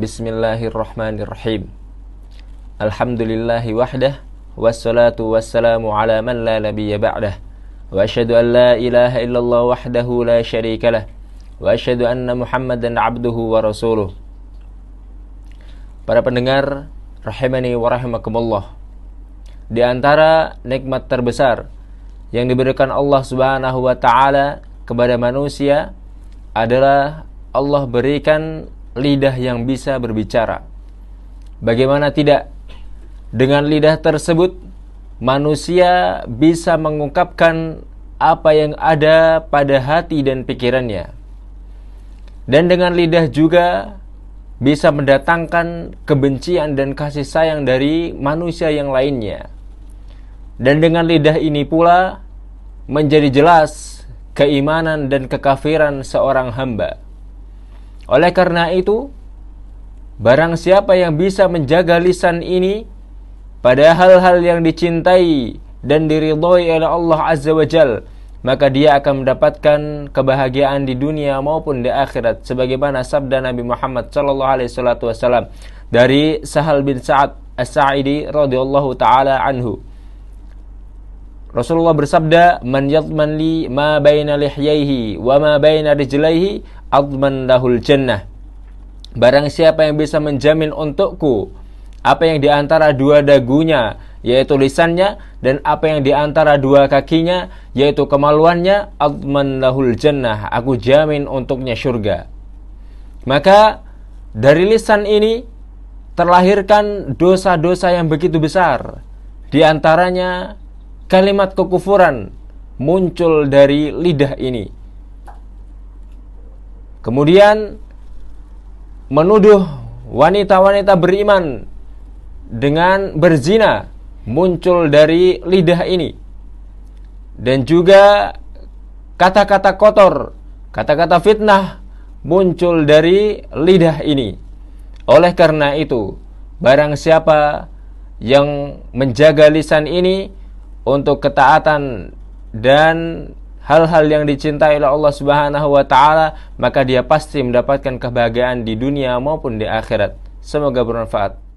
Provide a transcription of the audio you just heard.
Bismillahirrahmanirrahim. Alhamdulillahi wahdah wassalatu wassalamu ala man la nabiyya ba'dah. Wa ashadu an la ilaha illallah wahdahu la sharika lah. Wa ashadu anna Muhammadan abduhu wa rasuluh. Para pendengar rahimani wa rahimakumullah. Di antara nikmat terbesar yang diberikan Allah Subhanahu wa taala kepada manusia adalah Allah berikan lidah yang bisa berbicara. Bagaimana tidak? Dengan lidah tersebut, manusia bisa mengungkapkan apa yang ada pada hati dan pikirannya. Dan dengan lidah juga bisa mendatangkan kebencian dan kasih sayang dari manusia yang lainnya. Dan dengan lidah ini pula menjadi jelas keimanan dan kekafiran seorang hamba. Oleh karena itu, barang siapa yang bisa menjaga lisan ini pada hal-hal yang dicintai dan diridhoi oleh Allah Azza wa Jal, maka dia akan mendapatkan kebahagiaan di dunia maupun di akhirat sebagaimana sabda Nabi Muhammad sallallahu alaihi wasallam dari Sahal bin Sa'ad As-Sa'idi radhiyallahu taala anhu. Rasulullah bersabda, "Man yatman li ma baina lihyaihi wa ma baina rijlaihi adman lahul jannah. Barang siapa yang bisa menjamin untukku apa yang diantara dua dagunya yaitu lisannya dan apa yang diantara dua kakinya yaitu kemaluannya adman lahul jannah aku jamin untuknya syurga maka dari lisan ini terlahirkan dosa-dosa yang begitu besar Di antaranya kalimat kekufuran muncul dari lidah ini Kemudian menuduh wanita-wanita beriman dengan berzina muncul dari lidah ini. Dan juga kata-kata kotor, kata-kata fitnah muncul dari lidah ini. Oleh karena itu, barang siapa yang menjaga lisan ini untuk ketaatan dan hal-hal yang dicintai oleh Allah Subhanahu wa taala, maka dia pasti mendapatkan kebahagiaan di dunia maupun di akhirat. Semoga bermanfaat.